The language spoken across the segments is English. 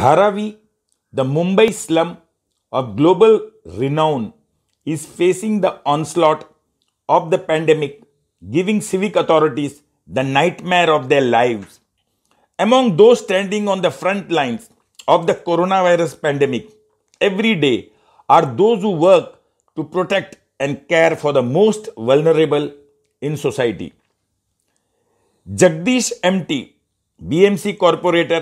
Dharavi, the Mumbai slum of global renown, is facing the onslaught of the pandemic, giving civic authorities the nightmare of their lives. Among those standing on the front lines of the coronavirus pandemic every day are those who work to protect and care for the most vulnerable in society. Jagdish MT, BMC Corporator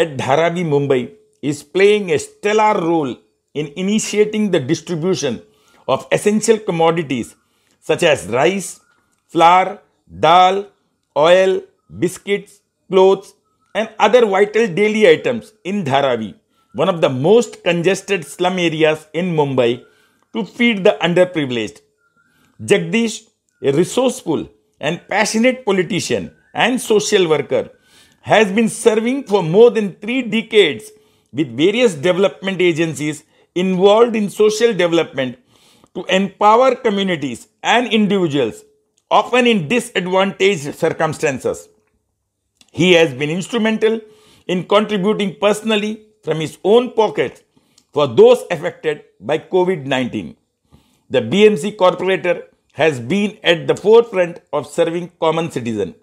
at Dharavi, Mumbai, is playing a stellar role in initiating the distribution of essential commodities such as rice, flour, dal, oil, biscuits, clothes, and other vital daily items in Dharavi, one of the most congested slum areas in Mumbai, to feed the underprivileged. Jagdish, a resourceful and passionate politician and social worker, has been serving for more than three decades with various development agencies involved in social development to empower communities and individuals, often in disadvantaged circumstances. He has been instrumental in contributing personally from his own pocket for those affected by COVID 19. The BMC corporator has been at the forefront of serving common citizen.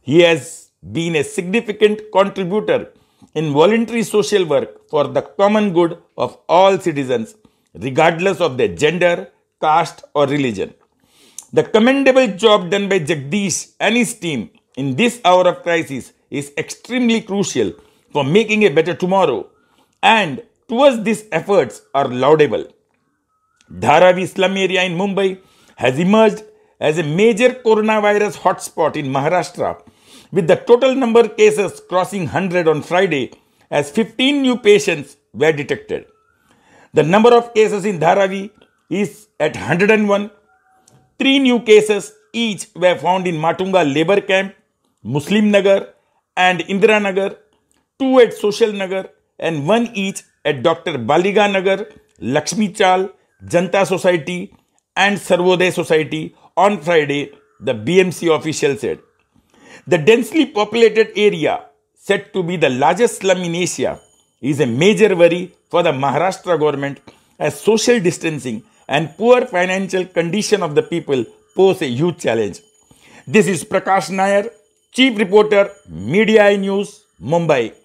He has been a significant contributor in voluntary social work for the common good of all citizens, regardless of their gender, caste, or religion. The commendable job done by Jagdish and his team in this hour of crisis is extremely crucial for making a better tomorrow, and towards these efforts are laudable. Dharavi slum area in Mumbai has emerged as a major coronavirus hotspot in Maharashtra with the total number of cases crossing 100 on Friday as 15 new patients were detected. The number of cases in Dharavi is at 101. Three new cases each were found in Matunga labor camp, Muslim Nagar, and Indira Nagar, two at Social Nagar, and one each at Dr. Baliga Nagar, Lakshmi Chal, Janta Society, and Sarvoday Society on Friday, the BMC official said. The densely populated area, said to be the largest slum in Asia, is a major worry for the Maharashtra government as social distancing and poor financial condition of the people pose a huge challenge. This is Prakash Nair, Chief Reporter, Media News, Mumbai.